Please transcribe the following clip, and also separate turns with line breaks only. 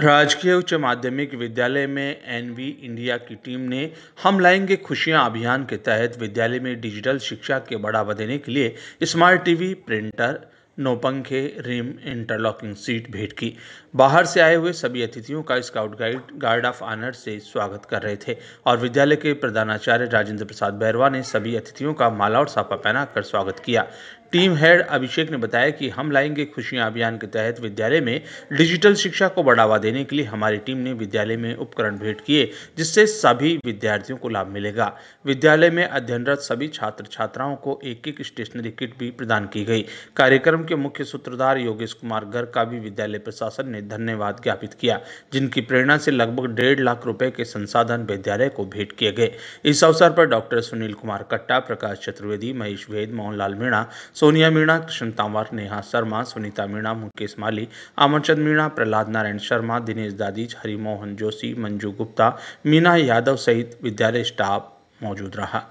राजकीय उच्च माध्यमिक विद्यालय में एनवी इंडिया की टीम ने हम लाएंगे खुशियां अभियान के तहत विद्यालय में डिजिटल शिक्षा के बढ़ावा देने के लिए स्मार्ट टीवी प्रिंटर नौपंखे रिम इंटरलॉकिंग सीट भेंट की बाहर से आए हुए सभी अतिथियों का scout guide guard of honour से स्वागत कर रहे थे और विद्यालय के प्रधानाचार्य राजेंद्र प्रसाद बैरवा ने सभी अतिथियों का माला और साफा कर स्वागत किया टीम हेड अभिषेक ने बताया कि हम लाएंगे खुशियां अभियान के तहत विद्यालय में डिजिटल शिक्षा को बढ़ावा देने के लिए हमारी टीम ने विद्यालय में उपकरण भेंट किए जिससे सभी विद्यार्थियों को लाभ मिलेगा विद्यालय में अध्ययनरत सभी छात्र छात्राओं को एक एक स्टेशनरी किट भी प्रदान की गई कार्यक्रम के मुख्य सूत्रधार योगेश कुमार गर्ग का भी विद्यालय प्रशासन ने धन्यवाद ज्ञापित किया जिनकी प्रेरणा से लगभग डेढ़ लाख रुपए के संसाधन विद्यालय को भेंट किए गए इस अवसर पर डॉक्टर सुनील कुमार कट्टा प्रकाश चतुर्वेदी महेश वेद मोहनलाल मीणा सोनिया मीणा कृष्ण तांवर नेहा शर्मा सुनीता मीणा मुकेश माली आमरचंद मीणा प्रहलाद नारायण शर्मा दिनेश दादीज हरिमोहन जोशी मंजू गुप्ता मीना यादव सहित विद्यालय स्टाफ मौजूद रहा